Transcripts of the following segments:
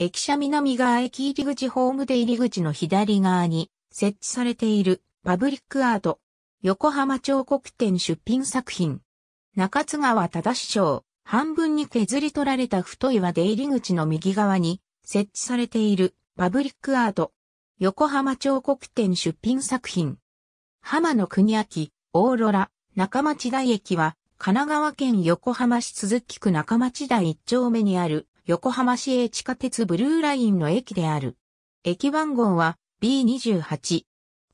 駅舎南側駅入り口ホームで入り口の左側に設置されているパブリックアート。横浜彫刻展出品作品。中津川忠賞、半分に削り取られた太い輪出入り口の右側に設置されているパブリックアート。横浜彫刻展出品作品。浜野国明、オーロラ、中町台駅は、神奈川県横浜市鈴木区中町台一丁目にある横浜市営地下鉄ブルーラインの駅である。駅番号は B28。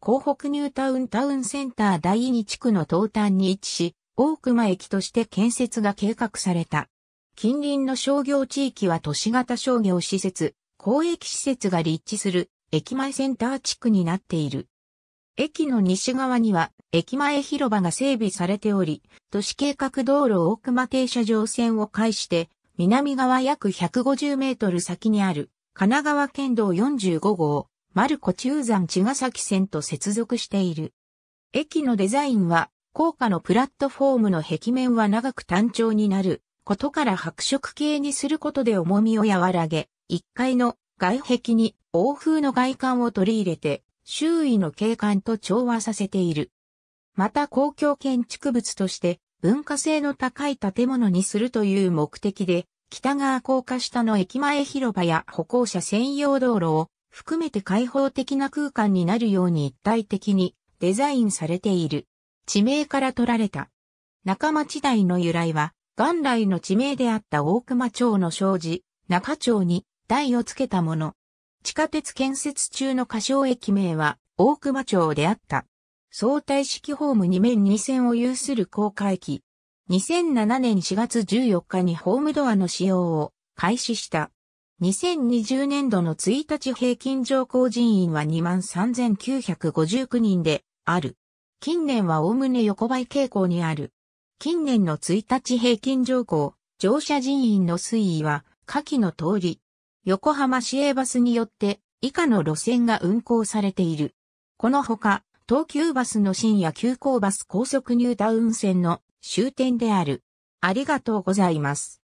港北ニュータウンタウンセンター第2地区の東端に位置し、大熊駅として建設が計画された。近隣の商業地域は都市型商業施設、公益施設が立地する駅前センター地区になっている。駅の西側には駅前広場が整備されており、都市計画道路大熊停車場線を介して南側約150メートル先にある、神奈川県道45号、丸子中山茅ヶ崎線と接続している。駅のデザインは、高架のプラットフォームの壁面は長く単調になることから白色系にすることで重みを和らげ、1階の外壁に欧風の外観を取り入れて、周囲の景観と調和させている。また公共建築物として文化性の高い建物にするという目的で北側高架下の駅前広場や歩行者専用道路を含めて開放的な空間になるように一体的にデザインされている。地名から取られた。中町台の由来は、元来の地名であった大熊町の障子、中町に台をつけたもの。地下鉄建設中の仮称駅名は大熊町であった。相対式ホーム2面2線を有する高架駅、2007年4月14日にホームドアの使用を開始した。2020年度の1日平均乗降人員は23,959人である。近年はおおむね横ばい傾向にある。近年の1日平均乗降、乗車人員の推移は下記の通り。横浜市営バスによって以下の路線が運行されている。このほか、東急バスの深夜急行バス高速ニュータウン線の終点である。ありがとうございます。